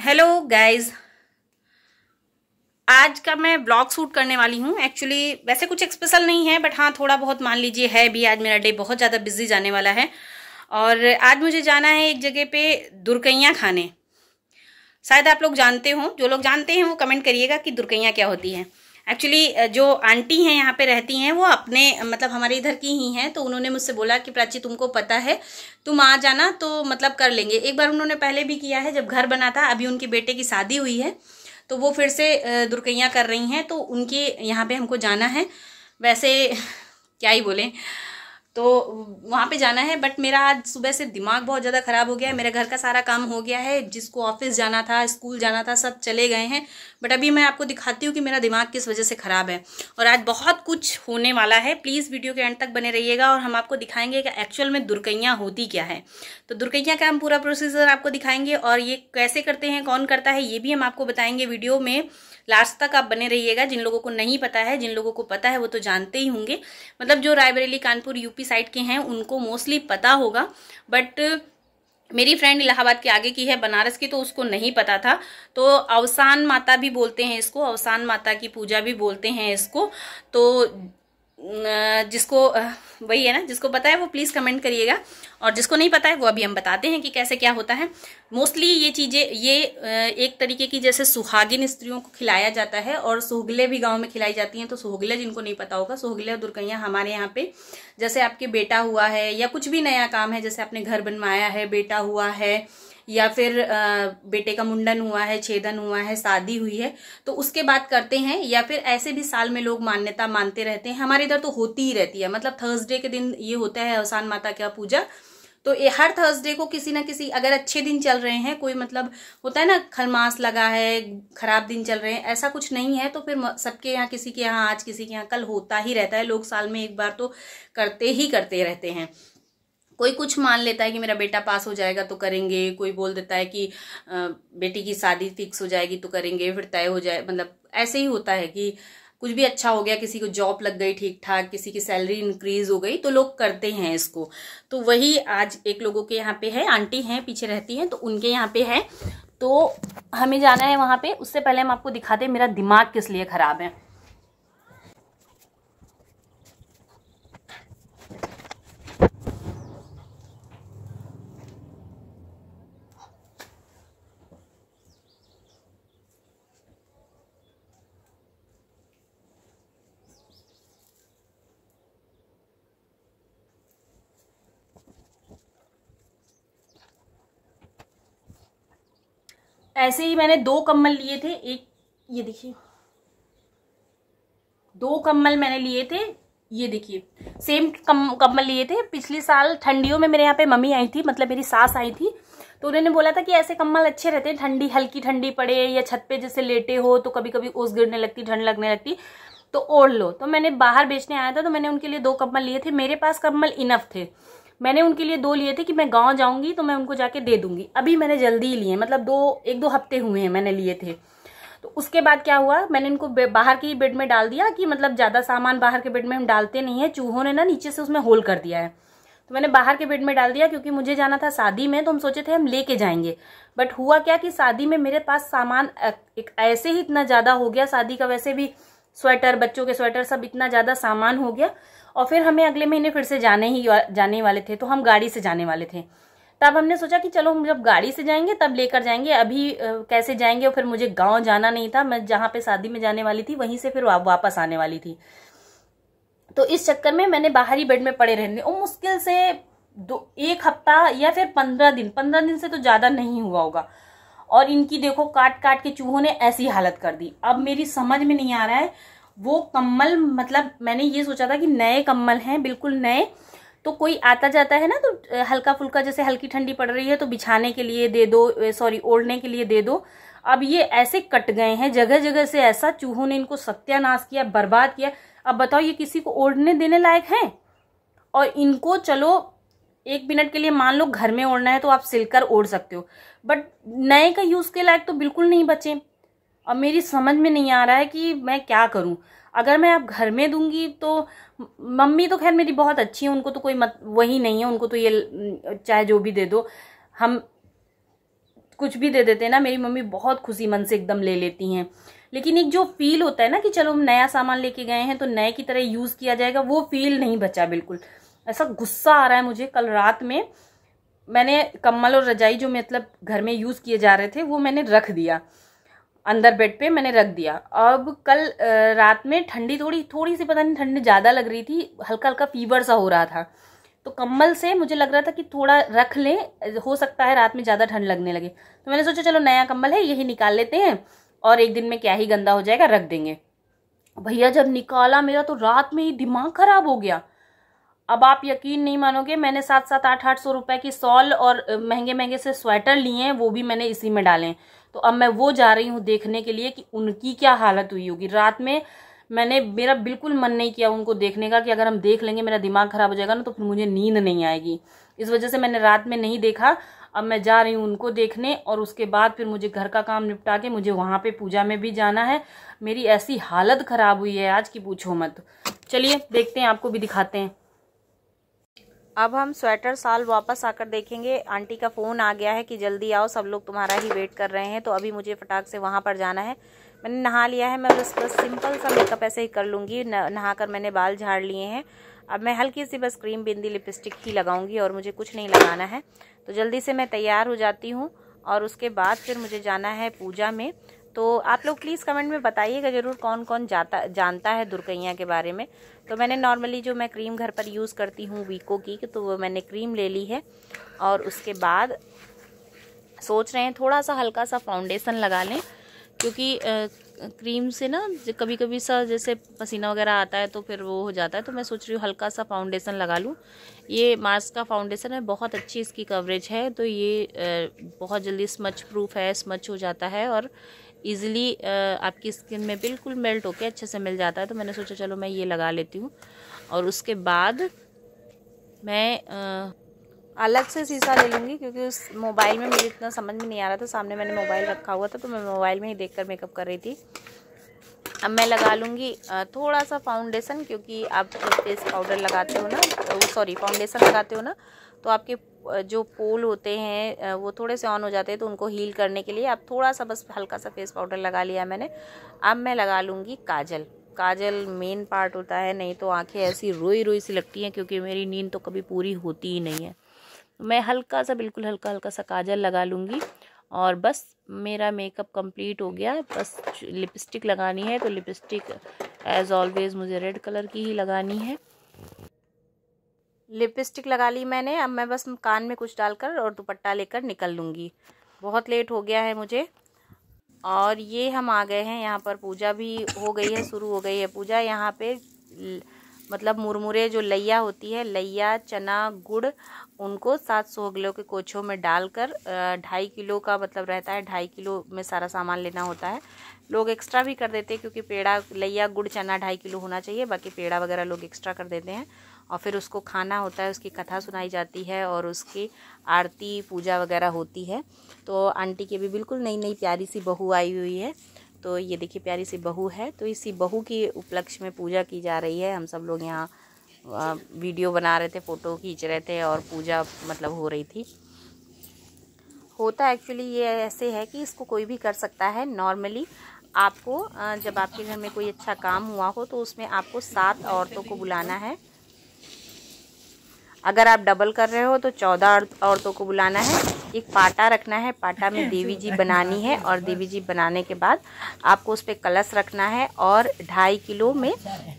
hello guys आज का मैं ब्लॉग शूट करने वाली हूँ एक्चुअली वैसे कुछ स्पेशल नहीं है बट हाँ थोड़ा बहुत मान लीजिए है भी आज मेरा डे बहुत ज़्यादा बिजी जाने वाला है और आज मुझे जाना है एक जगह पे दुर्कैया खाने शायद आप लोग जानते हो जो लोग जानते हैं वो कमेंट करिएगा कि दुर्कैया क्या होती है एक्चुअली जो आंटी हैं यहाँ पे रहती हैं वो अपने मतलब हमारे इधर की ही हैं तो उन्होंने मुझसे बोला कि प्राची तुमको पता है तुम आ जाना तो मतलब कर लेंगे एक बार उन्होंने पहले भी किया है जब घर बना था अभी उनके बेटे की शादी हुई है तो वो फिर से दुर्कैया कर रही हैं तो उनके यहाँ पे हमको जाना है वैसे क्या ही बोलें तो वहाँ पे जाना है बट मेरा आज सुबह से दिमाग बहुत ज़्यादा ख़राब हो गया है मेरे घर का सारा काम हो गया है जिसको ऑफिस जाना था स्कूल जाना था सब चले गए हैं बट अभी मैं आपको दिखाती हूँ कि मेरा दिमाग किस वजह से ख़राब है और आज बहुत कुछ होने वाला है प्लीज़ वीडियो के एंड तक बने रहिएगा और हम आपको दिखाएंगे कि एक्चुअल में दुर्कैयाँ होती क्या है तो दुर्कैयाँ का हम पूरा प्रोसीजर आपको दिखाएंगे और ये कैसे करते हैं कौन करता है ये भी हम आपको बताएंगे वीडियो में लास्ट तक आप बने रहिएगा जिन लोगों को नहीं पता है जिन लोगों को पता है वो तो जानते ही होंगे मतलब जो रायबरेली कानपुर यूपी साइड के हैं उनको मोस्टली पता होगा बट मेरी फ्रेंड इलाहाबाद के आगे की है बनारस की तो उसको नहीं पता था तो अवसान माता भी बोलते हैं इसको अवसान माता की पूजा भी बोलते हैं इसको तो जिसको वही है ना जिसको पता है वो प्लीज़ कमेंट करिएगा और जिसको नहीं पता है वो अभी हम बताते हैं कि कैसे क्या होता है मोस्टली ये चीज़ें ये एक तरीके की जैसे सुहागिन स्त्रियों को खिलाया जाता है और सोहगले भी गांव में खिलाई जाती हैं तो सोहगले जिनको नहीं पता होगा सोहगले और दुर्कैया हमारे यहाँ पे जैसे आपके बेटा हुआ है या कुछ भी नया काम है जैसे आपने घर बनवाया है बेटा हुआ है या फिर बेटे का मुंडन हुआ है छेदन हुआ है शादी हुई है तो उसके बाद करते हैं या फिर ऐसे भी साल में लोग मान्यता मानते रहते हैं हमारे इधर तो होती ही रहती है मतलब थर्सडे के दिन ये होता है अवसान माता का पूजा तो ये हर थर्सडे को किसी ना किसी अगर अच्छे दिन चल रहे हैं कोई मतलब होता है ना खलमास लगा है खराब दिन चल रहे हैं ऐसा कुछ नहीं है तो फिर सबके यहाँ किसी के यहाँ आज किसी के यहाँ कल होता ही रहता है लोग साल में एक बार तो करते ही करते रहते हैं कोई कुछ मान लेता है कि मेरा बेटा पास हो जाएगा तो करेंगे कोई बोल देता है कि बेटी की शादी फिक्स हो जाएगी तो करेंगे फिर तय हो जाए मतलब ऐसे ही होता है कि कुछ भी अच्छा हो गया किसी को जॉब लग गई ठीक ठाक किसी की सैलरी इंक्रीज हो गई तो लोग करते हैं इसको तो वही आज एक लोगों के यहाँ पे है आंटी हैं पीछे रहती हैं तो उनके यहाँ पे है तो हमें जाना है वहाँ पे उससे पहले हम आपको दिखाते हैं मेरा दिमाग किस लिए ख़राब है ऐसे ही मैंने दो कम्बल लिए थे एक ये देखिए दो कम्बल मैंने लिए थे ये देखिए सेम कम कम्बल लिए थे पिछले साल ठंडियों में मेरे यहाँ पे मम्मी आई थी मतलब मेरी सास आई थी तो उन्होंने बोला था कि ऐसे कम्बल अच्छे रहते हैं ठंडी हल्की ठंडी पड़े या छत पे जैसे लेटे हो तो कभी कभी ओस गिरने लगती ठंड लगने लगती तो ओढ़ लो तो मैंने बाहर बेचने आया था तो मैंने उनके लिए दो कम्बल लिए थे मेरे पास कम्बल इनफ थे मैंने उनके लिए दो लिए थे कि मैं गाँव जाऊंगी तो मैं उनको जाके दे दूंगी अभी मैंने जल्दी ही लिए मतलब दो एक दो हफ्ते हुए हैं मैंने लिए थे तो उसके बाद क्या हुआ मैंने इनको बाहर की बेड में डाल दिया कि मतलब ज़्यादा सामान बाहर के बेड में हम डालते नहीं है चूहों ने ना नीचे से उसमें होल कर दिया है तो मैंने बाहर के बेड में डाल दिया क्योंकि मुझे जाना था शादी में तो हम सोचे थे हम लेके जाएंगे बट हुआ क्या कि शादी में मेरे पास सामान एक ऐसे ही इतना ज़्यादा हो गया शादी का वैसे भी स्वेटर बच्चों के स्वेटर सब इतना ज़्यादा सामान हो गया और फिर हमें अगले महीने फिर से जाने ही जाने वाले थे तो हम गाड़ी से जाने वाले थे तब हमने सोचा कि चलो हम जब गाड़ी से जाएंगे तब लेकर जाएंगे अभी कैसे जाएंगे और फिर मुझे गांव जाना नहीं था मैं जहां पे शादी में जाने वाली थी वहीं से फिर वापस आने वाली थी तो इस चक्कर में मैंने बाहरी बेड में पड़े रहने और मुश्किल से दो एक हफ्ता या फिर पंद्रह दिन पंद्रह दिन से तो ज़्यादा नहीं हुआ होगा और इनकी देखो काट काट के चूहों ने ऐसी हालत कर दी अब मेरी समझ में नहीं आ रहा है वो कम्बल मतलब मैंने ये सोचा था कि नए कम्बल हैं बिल्कुल नए तो कोई आता जाता है ना तो हल्का फुल्का जैसे हल्की ठंडी पड़ रही है तो बिछाने के लिए दे दो सॉरी ओढ़ने के लिए दे दो अब ये ऐसे कट गए हैं जगह जगह से ऐसा चूहों ने इनको सत्यानाश किया बर्बाद किया अब बताओ ये किसी को ओढ़ने देने लायक हैं और इनको चलो एक मिनट के लिए मान लो घर में ओढ़ना है तो आप सिलकर ओढ़ सकते हो बट नए का यूज़ के लायक तो बिल्कुल नहीं बचे अब मेरी समझ में नहीं आ रहा है कि मैं क्या करूं अगर मैं आप घर में दूंगी तो मम्मी तो खैर मेरी बहुत अच्छी है उनको तो कोई मत वही नहीं है उनको तो ये चाहे जो भी दे दो हम कुछ भी दे देते हैं ना मेरी मम्मी बहुत खुशी मन से एकदम ले लेती हैं लेकिन एक जो फील होता है ना कि चलो हम नया सामान लेके गए हैं तो नए की तरह यूज़ किया जाएगा वो फील नहीं बचा बिल्कुल ऐसा गुस्सा आ रहा है मुझे कल रात में मैंने कम्बल और रजाई जो मतलब घर में यूज़ किए जा रहे थे वो मैंने रख दिया अंदर बेड पे मैंने रख दिया अब कल रात में ठंडी थोड़ी थोड़ी सी पता नहीं ठंड ज़्यादा लग रही थी हल्का हल्का फीवर सा हो रहा था तो कम्बल से मुझे लग रहा था कि थोड़ा रख लें हो सकता है रात में ज़्यादा ठंड लगने लगे तो मैंने सोचा चलो नया कम्बल है यही निकाल लेते हैं और एक दिन में क्या ही गंदा हो जाएगा रख देंगे भैया जब निकाला मेरा तो रात में ही दिमाग खराब हो गया अब आप यकीन नहीं मानोगे मैंने सात सात आठ आठ सौ रुपए की सॉल और महंगे महंगे से स्वेटर लिए हैं वो भी मैंने इसी में डाले तो अब मैं वो जा रही हूँ देखने के लिए कि उनकी क्या हालत हुई होगी रात में मैंने मेरा बिल्कुल मन नहीं किया उनको देखने का कि अगर हम देख लेंगे मेरा दिमाग ख़राब हो जाएगा ना तो फिर मुझे नींद नहीं आएगी इस वजह से मैंने रात में नहीं देखा अब मैं जा रही हूँ उनको देखने और उसके बाद फिर मुझे घर का काम निपटा के मुझे वहाँ पे पूजा में भी जाना है मेरी ऐसी हालत ख़राब हुई है आज की पूछो मत चलिए देखते हैं आपको भी दिखाते हैं अब हम स्वेटर साल वापस आकर देखेंगे आंटी का फ़ोन आ गया है कि जल्दी आओ सब लोग तुम्हारा ही वेट कर रहे हैं तो अभी मुझे फटाक से वहाँ पर जाना है मैंने नहा लिया है मैं बस बस सिंपल सा मेकअप ऐसे ही कर लूँगी नहा कर मैंने बाल झाड़ लिए हैं अब मैं हल्की सी बस क्रीम बिंदी लिपस्टिक ही लगाऊंगी और मुझे कुछ नहीं लगाना है तो जल्दी से मैं तैयार हो जाती हूँ और उसके बाद फिर मुझे जाना है पूजा में तो आप लोग प्लीज़ कमेंट में बताइएगा ज़रूर कौन कौन जाता जानता है दुर्कैया के बारे में तो मैंने नॉर्मली जो मैं क्रीम घर पर यूज़ करती हूँ वीको की तो वो मैंने क्रीम ले ली है और उसके बाद सोच रहे हैं थोड़ा सा हल्का सा फाउंडेशन लगा लें क्योंकि क्रीम से ना कभी कभी सा जैसे पसीना वगैरह आता है तो फिर वो हो जाता है तो मैं सोच रही हूँ हल्का सा फाउंडेशन लगा लूँ ये मार्स का फाउंडेशन है बहुत अच्छी इसकी कवरेज है तो ये बहुत जल्दी स्मच प्रूफ है स्मच हो जाता है और ईज़िली uh, आपकी स्किन में बिल्कुल मेल्ट होके अच्छे से मिल जाता है तो मैंने सोचा चलो मैं ये लगा लेती हूँ और उसके बाद मैं आ, uh, अलग से शीशा ले लूँगी क्योंकि उस मोबाइल में मुझे इतना समझ में नहीं आ रहा था सामने मैंने मोबाइल रखा हुआ था तो मैं मोबाइल में ही देख कर मेकअप कर रही थी अब मैं लगा लूँगी uh, थोड़ा सा फाउंडेशन क्योंकि आप फेस पाउडर लगाते हो ना सॉरी तो फाउंडेशन लगाते हो ना तो आपके जो पोल होते हैं वो थोड़े से ऑन हो जाते हैं तो उनको हील करने के लिए अब थोड़ा सा बस हल्का सा फेस पाउडर लगा लिया मैंने अब मैं लगा लूँगी काजल काजल मेन पार्ट होता है नहीं तो आंखें ऐसी रोई रोई सी लगती हैं क्योंकि मेरी नींद तो कभी पूरी होती ही नहीं है मैं हल्का सा बिल्कुल हल्का हल्का सा काजल लगा लूँगी और बस मेरा मेकअप कंप्लीट हो गया बस लिपस्टिक लगानी है तो लिपस्टिक एज़ ऑलवेज़ मुझे रेड कलर की ही लगानी है लिपस्टिक लगा ली मैंने अब मैं बस कान में कुछ डालकर और दुपट्टा लेकर निकल लूँगी बहुत लेट हो गया है मुझे और ये हम आ गए हैं यहाँ पर पूजा भी हो गई है शुरू हो गई है पूजा यहाँ पे मतलब मुरमुरे जो लैया होती है लैया चना गुड़ उनको सात सौ किलो के कोछों में डालकर ढाई किलो का मतलब रहता है ढाई किलो में सारा सामान लेना होता है लोग एक्स्ट्रा भी कर देते हैं क्योंकि पेड़ा लैया गुड़ चना ढाई किलो होना चाहिए बाकी पेड़ा वगैरह लोग एक्स्ट्रा कर देते हैं और फिर उसको खाना होता है उसकी कथा सुनाई जाती है और उसकी आरती पूजा वगैरह होती है तो आंटी की भी बिल्कुल नई नई प्यारी सी बहू आई हुई है तो ये देखिए प्यारी सी बहू है तो इसी बहू की उपलक्ष्य में पूजा की जा रही है हम सब लोग यहाँ वीडियो बना रहे थे फ़ोटो खींच रहे थे और पूजा मतलब हो रही थी होता एक्चुअली ये ऐसे है कि इसको कोई भी कर सकता है नॉर्मली आपको जब आपके घर में कोई अच्छा काम हुआ हो तो उसमें आपको सात औरतों को बुलाना है अगर आप डबल कर रहे हो तो चौदह औरतों को बुलाना है एक पाटा रखना है पाटा में देवी जी बनानी है और देवी जी बनाने के बाद आपको उस पर कलश रखना है और ढाई किलो में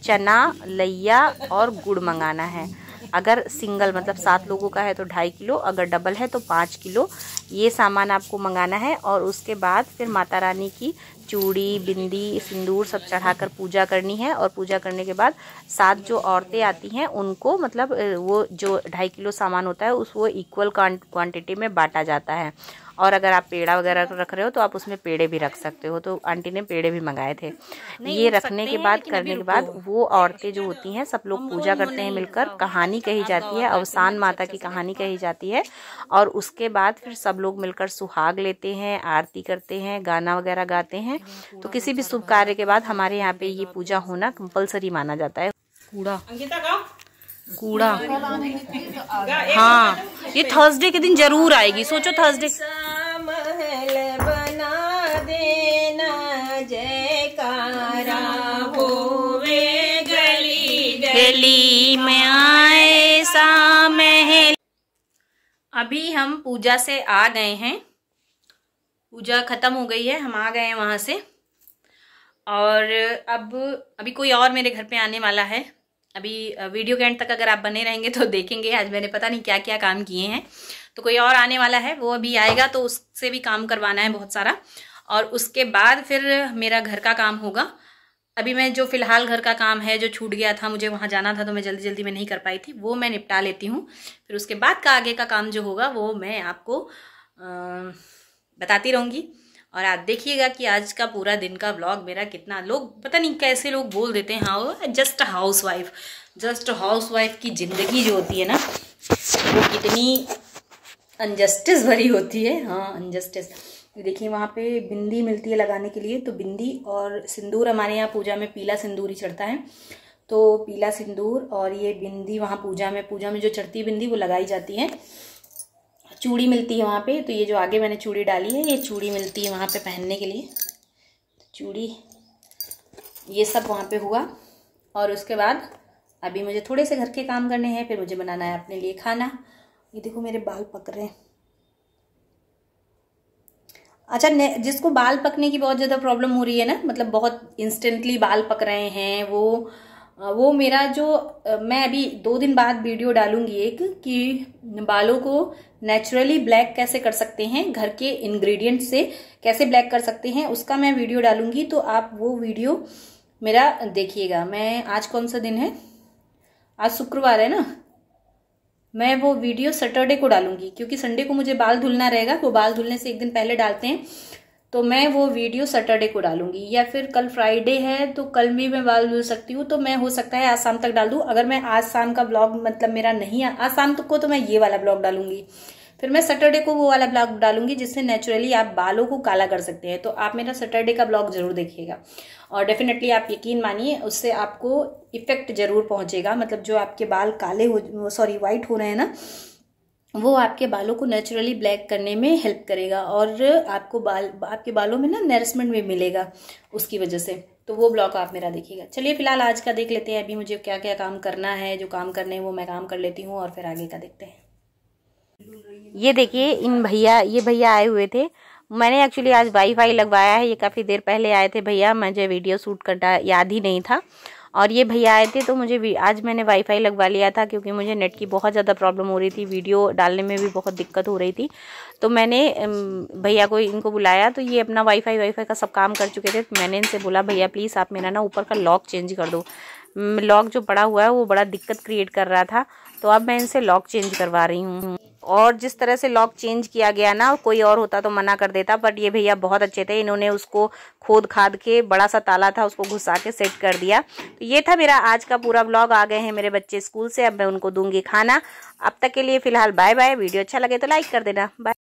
चना लैया और गुड़ मंगाना है अगर सिंगल मतलब सात लोगों का है तो ढाई किलो अगर डबल है तो पाँच किलो ये सामान आपको मंगाना है और उसके बाद फिर माता रानी की चूड़ी बिंदी सिंदूर सब चढ़ाकर पूजा करनी है और पूजा करने के बाद सात जो औरतें आती हैं उनको मतलब वो जो ढाई किलो सामान होता है उस वो इक्वल क्वांटिटी में बांटा जाता है और अगर आप पेड़ा वगैरह रख रहे हो तो आप उसमें पेड़े भी रख सकते हो तो आंटी ने पेड़े भी मंगाए थे ये रखने के बाद करने के बाद वो औरतें जो होती हैं सब लोग पूजा करते हैं मिलकर कहानी कही जाती है अवसान माता की कहानी कही जाती है और उसके बाद फिर सब लोग मिलकर सुहाग लेते हैं आरती करते हैं गाना वगैरह गाते हैं तो किसी भी शुभ कार्य के बाद हमारे यहाँ पे ये पूजा होना कंपल्सरी माना जाता है कूड़ा अंकिता का कूड़ा हाँ ये थर्सडे के दिन जरूर आएगी सोचो थर्सडे अभी हम पूजा से आ गए हैं पूजा खत्म हो गई है हम आ गए हैं वहाँ से और अब अभी कोई और मेरे घर पे आने वाला है अभी वीडियो के एंड तक अगर आप बने रहेंगे तो देखेंगे आज मैंने पता नहीं क्या क्या काम किए हैं तो कोई और आने वाला है वो अभी आएगा तो उससे भी काम करवाना है बहुत सारा और उसके बाद फिर मेरा घर का काम होगा अभी मैं जो फ़िलहाल घर का काम है जो छूट गया था मुझे वहाँ जाना था तो मैं जल्दी जल्दी में नहीं कर पाई थी वो मैं निपटा लेती हूँ फिर उसके बाद का आगे का काम जो होगा वो मैं आपको बताती रहूँगी और आप देखिएगा कि आज का पूरा दिन का ब्लॉग मेरा कितना लोग पता नहीं कैसे लोग बोल देते हैं हाँ just housewife just housewife की ज़िंदगी जो होती है ना वो कितनी अनजस्टिस भरी होती है हाँ अनजस्टिस देखिए वहाँ पे बिंदी मिलती है लगाने के लिए तो बिंदी और सिंदूर हमारे यहाँ पूजा में पीला सिंदूर ही चढ़ता है तो पीला सिंदूर और ये बिंदी वहाँ पूजा में पूजा में जो चढ़ती बिंदी वो लगाई जाती है चूड़ी मिलती है वहाँ पे तो ये जो आगे मैंने चूड़ी डाली है ये चूड़ी मिलती है वहाँ पे पहनने के लिए तो चूड़ी ये सब वहाँ पे हुआ और उसके बाद अभी मुझे थोड़े से घर के काम करने हैं फिर मुझे बनाना है अपने लिए खाना ये देखो मेरे बाल पक रहे हैं अच्छा जिसको बाल पकने की बहुत ज़्यादा प्रॉब्लम हो रही है ना मतलब बहुत इंस्टेंटली बाल पक रहे हैं वो वो मेरा जो मैं अभी दो दिन बाद वीडियो डालूंगी एक कि बालों को नेचुरली ब्लैक कैसे कर सकते हैं घर के इंग्रेडिएंट से कैसे ब्लैक कर सकते हैं उसका मैं वीडियो डालूंगी तो आप वो वीडियो मेरा देखिएगा मैं आज कौन सा दिन है आज शुक्रवार है ना मैं वो वीडियो सैटरडे को डालूंगी क्योंकि संडे को मुझे बाल धुलना रहेगा वो बाल धुलने से एक दिन पहले डालते हैं तो मैं वो वीडियो सैटरडे को डालूंगी या फिर कल फ्राइडे है तो कल भी मैं धुल सकती हूँ तो मैं हो सकता है आज शाम तक डाल दूँ अगर मैं आज शाम का ब्लॉग मतलब मेरा नहीं आज शाम तक को तो मैं ये वाला ब्लॉग डालूंगी फिर मैं सैटरडे को वो वाला ब्लॉग डालूंगी जिससे नेचुरली आप बालों को काला कर सकते हैं तो आप मेरा सैटरडे का ब्लॉग जरूर देखिएगा और डेफिनेटली आप यकीन मानिए उससे आपको इफेक्ट जरूर पहुंचेगा मतलब जो आपके बाल काले हो सॉरी व्हाइट हो रहे हैं ना वो आपके बालों को नेचुरली ब्लैक करने में हेल्प करेगा और आपको बाल आपके बालों में ना नरिशमेंट भी मिलेगा उसकी वजह से तो वो ब्लॉग आप मेरा देखिएगा चलिए फिलहाल आज का देख लेते हैं अभी मुझे क्या क्या काम करना है जो काम करने हैं वो मैं काम कर लेती हूँ और फिर आगे का देखते हैं ये देखिए इन भैया ये भैया आए हुए थे मैंने एक्चुअली आज वाईफाई लगवाया है ये काफ़ी देर पहले आए थे भैया मुझे वीडियो शूट करना याद ही नहीं था और ये भैया आए थे तो मुझे आज मैंने वाईफाई लगवा लिया था क्योंकि मुझे नेट की बहुत ज़्यादा प्रॉब्लम हो रही थी वीडियो डालने में भी बहुत दिक्कत हो रही थी तो मैंने भैया को इनको बुलाया तो ये अपना वाईफाई वाईफाई का सब काम कर चुके थे तो मैंने इनसे बोला भैया प्लीज़ आप मेरा ना ऊपर का लॉक चेंज कर दो लॉक जो पड़ा हुआ है वो बड़ा दिक्कत क्रिएट कर रहा था तो अब मैं इनसे लॉक चेंज करवा रही हूँ और जिस तरह से लॉक चेंज किया गया ना कोई और होता तो मना कर देता बट ये भैया बहुत अच्छे थे इन्होंने उसको खोद खाद के बड़ा सा ताला था उसको घुसा के सेट कर दिया तो ये था मेरा आज का पूरा ब्लॉग आ गए हैं मेरे बच्चे स्कूल से अब मैं उनको दूंगी खाना अब तक के लिए फिलहाल बाय बाय वीडियो अच्छा लगे तो लाइक कर देना बाय